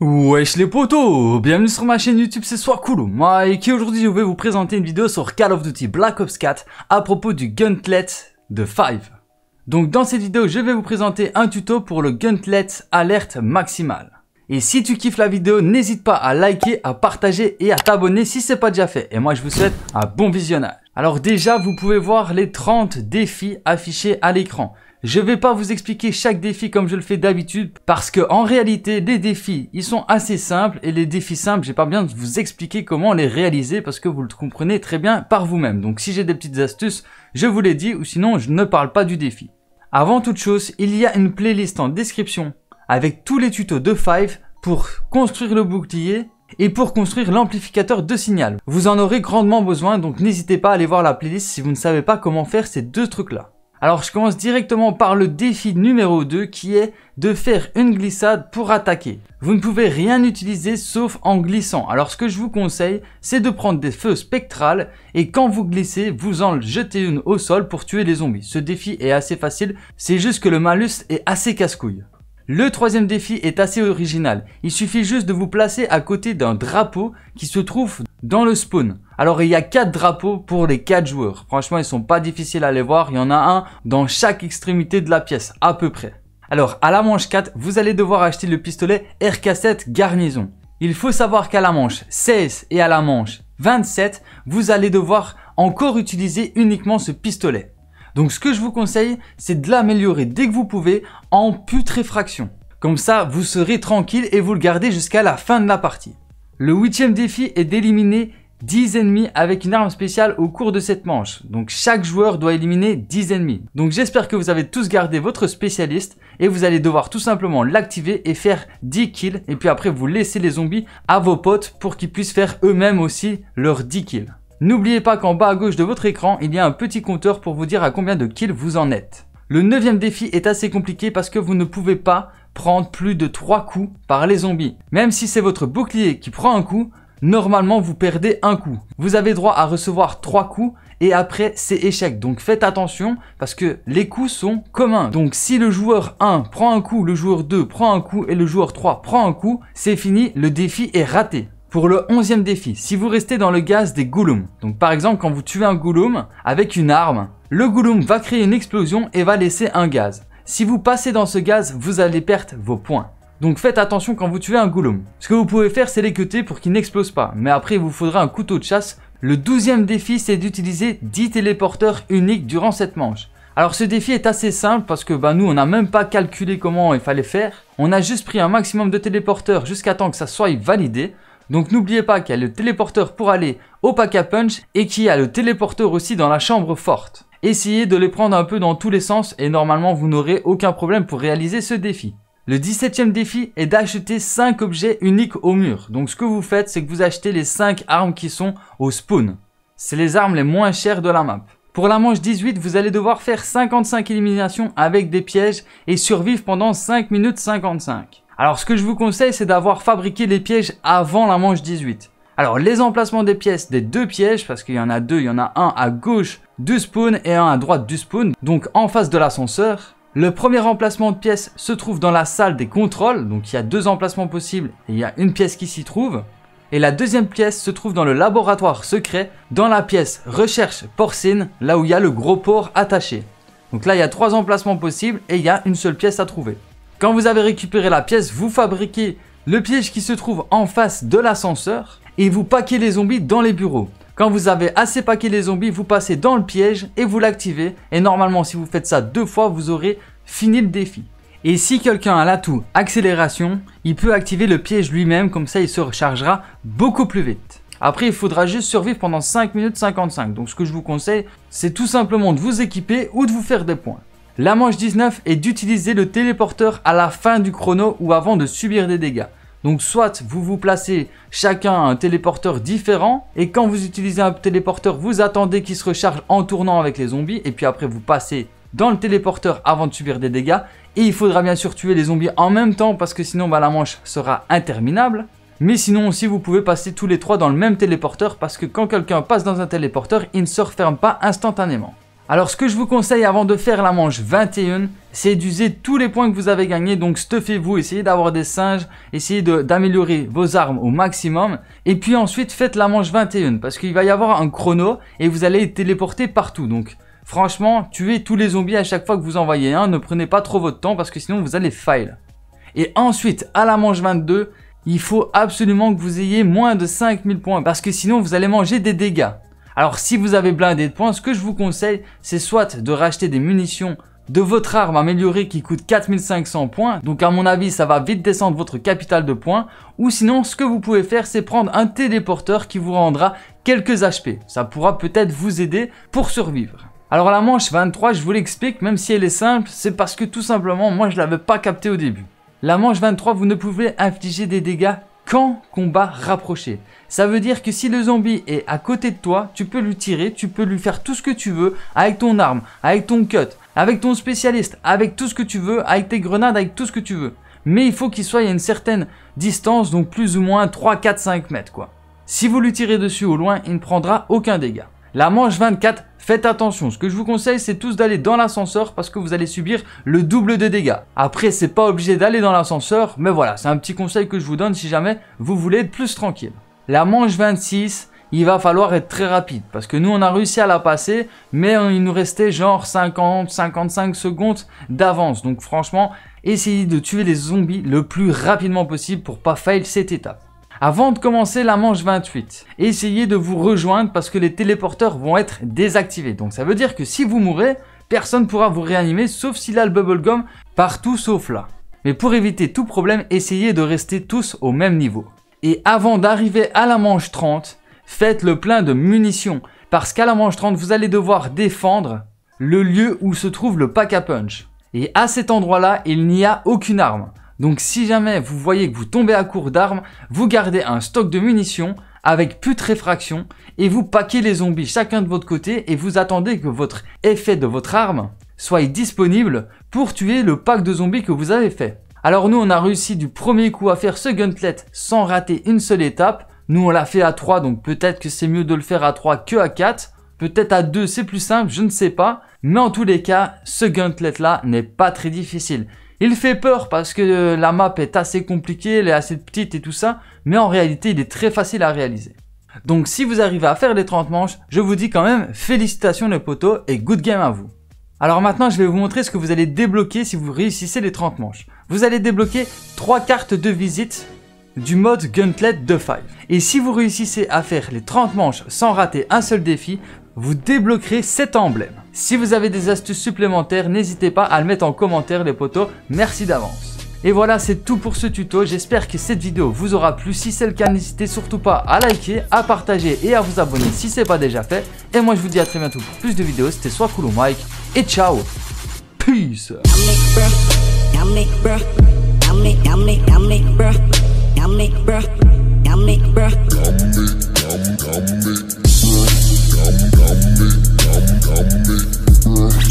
Wesh les potos Bienvenue sur ma chaîne YouTube, c'est soit cool moi et qui aujourd'hui je vais vous présenter une vidéo sur Call of Duty Black Ops 4 à propos du Guntlet de 5. Donc dans cette vidéo je vais vous présenter un tuto pour le Guntlet alerte maximale. Et si tu kiffes la vidéo n'hésite pas à liker, à partager et à t'abonner si c'est pas déjà fait. Et moi je vous souhaite un bon visionnage. Alors déjà vous pouvez voir les 30 défis affichés à l'écran. Je vais pas vous expliquer chaque défi comme je le fais d'habitude parce que en réalité les défis ils sont assez simples et les défis simples j'ai pas bien de vous expliquer comment les réaliser parce que vous le comprenez très bien par vous-même. Donc si j'ai des petites astuces je vous les dis ou sinon je ne parle pas du défi. Avant toute chose il y a une playlist en description avec tous les tutos de Five pour construire le bouclier et pour construire l'amplificateur de signal. Vous en aurez grandement besoin donc n'hésitez pas à aller voir la playlist si vous ne savez pas comment faire ces deux trucs là. Alors je commence directement par le défi numéro 2 qui est de faire une glissade pour attaquer. Vous ne pouvez rien utiliser sauf en glissant. Alors ce que je vous conseille, c'est de prendre des feux spectrales et quand vous glissez, vous en jetez une au sol pour tuer les zombies. Ce défi est assez facile, c'est juste que le malus est assez casse-couille. Le troisième défi est assez original. Il suffit juste de vous placer à côté d'un drapeau qui se trouve dans le spawn. Alors il y a quatre drapeaux pour les quatre joueurs. Franchement, ils sont pas difficiles à les voir. Il y en a un dans chaque extrémité de la pièce, à peu près. Alors, à la manche 4, vous allez devoir acheter le pistolet RK7 garnison. Il faut savoir qu'à la manche 16 et à la manche 27, vous allez devoir encore utiliser uniquement ce pistolet. Donc ce que je vous conseille, c'est de l'améliorer dès que vous pouvez en putréfraction. Comme ça, vous serez tranquille et vous le gardez jusqu'à la fin de la partie. Le huitième défi est d'éliminer 10 ennemis avec une arme spéciale au cours de cette manche. Donc chaque joueur doit éliminer 10 ennemis. Donc j'espère que vous avez tous gardé votre spécialiste et vous allez devoir tout simplement l'activer et faire 10 kills. Et puis après vous laissez les zombies à vos potes pour qu'ils puissent faire eux-mêmes aussi leurs 10 kills. N'oubliez pas qu'en bas à gauche de votre écran, il y a un petit compteur pour vous dire à combien de kills vous en êtes. Le neuvième défi est assez compliqué parce que vous ne pouvez pas prendre plus de 3 coups par les zombies. Même si c'est votre bouclier qui prend un coup, normalement vous perdez un coup. Vous avez droit à recevoir trois coups et après c'est échec. Donc faites attention parce que les coups sont communs. Donc si le joueur 1 prend un coup, le joueur 2 prend un coup et le joueur 3 prend un coup, c'est fini, le défi est raté. Pour le onzième défi, si vous restez dans le gaz des goulums, donc par exemple quand vous tuez un goulum avec une arme, le goulum va créer une explosion et va laisser un gaz. Si vous passez dans ce gaz, vous allez perdre vos points. Donc faites attention quand vous tuez un Gollum. Ce que vous pouvez faire c'est les cutter pour qu'il n'explose pas, mais après il vous faudra un couteau de chasse. Le douzième défi c'est d'utiliser 10 téléporteurs uniques durant cette manche. Alors ce défi est assez simple parce que bah, nous on n'a même pas calculé comment il fallait faire. On a juste pris un maximum de téléporteurs jusqu'à temps que ça soit validé. Donc n'oubliez pas qu'il y a le téléporteur pour aller au pack à punch et qu'il y a le téléporteur aussi dans la chambre forte. Essayez de les prendre un peu dans tous les sens et normalement vous n'aurez aucun problème pour réaliser ce défi. Le 17ème défi est d'acheter 5 objets uniques au mur. Donc ce que vous faites, c'est que vous achetez les 5 armes qui sont au spawn. C'est les armes les moins chères de la map. Pour la manche 18, vous allez devoir faire 55 éliminations avec des pièges et survivre pendant 5 minutes 55. Alors ce que je vous conseille, c'est d'avoir fabriqué les pièges avant la manche 18. Alors les emplacements des pièces des deux pièges, parce qu'il y en a deux, il y en a un à gauche du spawn et un à droite du spawn, donc en face de l'ascenseur. Le premier emplacement de pièce se trouve dans la salle des contrôles, donc il y a deux emplacements possibles et il y a une pièce qui s'y trouve. Et la deuxième pièce se trouve dans le laboratoire secret, dans la pièce recherche porcine, là où il y a le gros port attaché. Donc là, il y a trois emplacements possibles et il y a une seule pièce à trouver. Quand vous avez récupéré la pièce, vous fabriquez le piège qui se trouve en face de l'ascenseur et vous paquez les zombies dans les bureaux. Quand vous avez assez paqué les zombies, vous passez dans le piège et vous l'activez. Et normalement, si vous faites ça deux fois, vous aurez fini le défi. Et si quelqu'un a l'atout accélération, il peut activer le piège lui-même, comme ça il se rechargera beaucoup plus vite. Après, il faudra juste survivre pendant 5 minutes 55. Donc ce que je vous conseille, c'est tout simplement de vous équiper ou de vous faire des points. La manche 19 est d'utiliser le téléporteur à la fin du chrono ou avant de subir des dégâts. Donc soit vous vous placez chacun un téléporteur différent et quand vous utilisez un téléporteur, vous attendez qu'il se recharge en tournant avec les zombies et puis après vous passez dans le téléporteur avant de subir des dégâts et il faudra bien sûr tuer les zombies en même temps parce que sinon bah, la manche sera interminable. Mais sinon aussi vous pouvez passer tous les trois dans le même téléporteur parce que quand quelqu'un passe dans un téléporteur, il ne se referme pas instantanément. Alors ce que je vous conseille avant de faire la manche 21, c'est d'user tous les points que vous avez gagnés. Donc stuffez-vous, essayez d'avoir des singes, essayez d'améliorer vos armes au maximum. Et puis ensuite faites la manche 21 parce qu'il va y avoir un chrono et vous allez téléporter partout. Donc franchement, tuez tous les zombies à chaque fois que vous en voyez un. Ne prenez pas trop votre temps parce que sinon vous allez fail. Et ensuite à la manche 22, il faut absolument que vous ayez moins de 5000 points parce que sinon vous allez manger des dégâts. Alors si vous avez blindé de points, ce que je vous conseille, c'est soit de racheter des munitions de votre arme améliorée qui coûte 4500 points, donc à mon avis ça va vite descendre votre capital de points, ou sinon ce que vous pouvez faire c'est prendre un téléporteur qui vous rendra quelques HP, ça pourra peut-être vous aider pour survivre. Alors la manche 23, je vous l'explique, même si elle est simple, c'est parce que tout simplement moi je l'avais pas capté au début. La manche 23, vous ne pouvez infliger des dégâts quand combat rapproché. Ça veut dire que si le zombie est à côté de toi, tu peux lui tirer, tu peux lui faire tout ce que tu veux avec ton arme, avec ton cut, avec ton spécialiste, avec tout ce que tu veux, avec tes grenades, avec tout ce que tu veux. Mais il faut qu'il soit à une certaine distance, donc plus ou moins 3, 4, 5 mètres quoi. Si vous lui tirez dessus au loin, il ne prendra aucun dégât. La manche 24, faites attention. Ce que je vous conseille, c'est tous d'aller dans l'ascenseur parce que vous allez subir le double de dégâts. Après, c'est pas obligé d'aller dans l'ascenseur, mais voilà, c'est un petit conseil que je vous donne si jamais vous voulez être plus tranquille. La manche 26, il va falloir être très rapide parce que nous on a réussi à la passer mais il nous restait genre 50 55 secondes d'avance donc franchement essayez de tuer les zombies le plus rapidement possible pour pas fail cette étape avant de commencer la manche 28. Essayez de vous rejoindre parce que les téléporteurs vont être désactivés. Donc ça veut dire que si vous mourrez, personne ne pourra vous réanimer sauf s'il a le bubblegum partout sauf là. Mais pour éviter tout problème, essayez de rester tous au même niveau. Et avant d'arriver à la manche 30, faites le plein de munitions parce qu'à la manche 30, vous allez devoir défendre le lieu où se trouve le pack à punch. Et à cet endroit-là, il n'y a aucune arme. Donc si jamais vous voyez que vous tombez à court d'armes, vous gardez un stock de munitions avec réfraction et vous paquez les zombies chacun de votre côté et vous attendez que votre effet de votre arme soit disponible pour tuer le pack de zombies que vous avez fait. Alors nous on a réussi du premier coup à faire ce gauntlet sans rater une seule étape. Nous on l'a fait à 3 donc peut-être que c'est mieux de le faire à 3 que à 4. Peut-être à 2 c'est plus simple, je ne sais pas. Mais en tous les cas, ce gauntlet là n'est pas très difficile. Il fait peur parce que euh, la map est assez compliquée, elle est assez petite et tout ça, mais en réalité il est très facile à réaliser. Donc si vous arrivez à faire les 30 manches, je vous dis quand même félicitations le poteau et good game à vous. Alors maintenant je vais vous montrer ce que vous allez débloquer si vous réussissez les 30 manches. Vous allez débloquer 3 cartes de visite du mode Gauntlet de Five. Et si vous réussissez à faire les 30 manches sans rater un seul défi, vous débloquerez cet emblème. Si vous avez des astuces supplémentaires, n'hésitez pas à le mettre en commentaire les potos, merci d'avance. Et voilà, c'est tout pour ce tuto, j'espère que cette vidéo vous aura plu, si c'est le cas, n'hésitez surtout pas à liker, à partager et à vous abonner si ce c'est pas déjà fait. Et moi je vous dis à très bientôt pour plus de vidéos, c'était soit cool Mike, et ciao Peace I'm, I'm, it, am